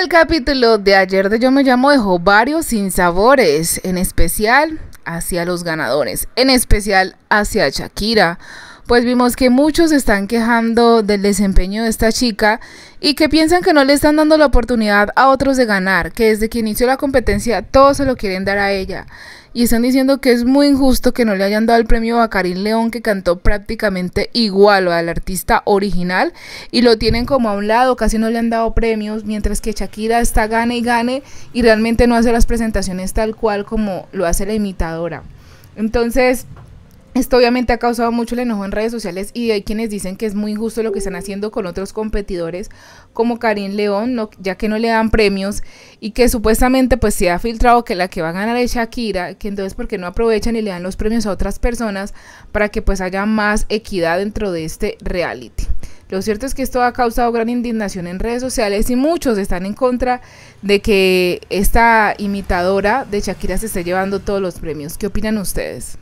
El capítulo de ayer de Yo me llamo dejó varios sinsabores, en especial hacia los ganadores, en especial hacia Shakira, pues vimos que muchos están quejando del desempeño de esta chica y que piensan que no le están dando la oportunidad a otros de ganar, que desde que inició la competencia todos se lo quieren dar a ella. Y están diciendo que es muy injusto que no le hayan dado el premio a Karim León, que cantó prácticamente igual al artista original, y lo tienen como a un lado, casi no le han dado premios, mientras que Shakira está gane y gane y realmente no hace las presentaciones tal cual como lo hace la imitadora. Entonces, esto obviamente ha causado mucho el enojo en redes sociales y hay quienes dicen que es muy injusto lo que están haciendo con otros competidores como Karim León, no, ya que no le dan premios y que supuestamente pues se ha filtrado que la que va a ganar es Shakira, que entonces porque no aprovechan y le dan los premios a otras personas para que pues haya más equidad dentro de este reality. Lo cierto es que esto ha causado gran indignación en redes sociales y muchos están en contra de que esta imitadora de Shakira se esté llevando todos los premios. ¿Qué opinan ustedes?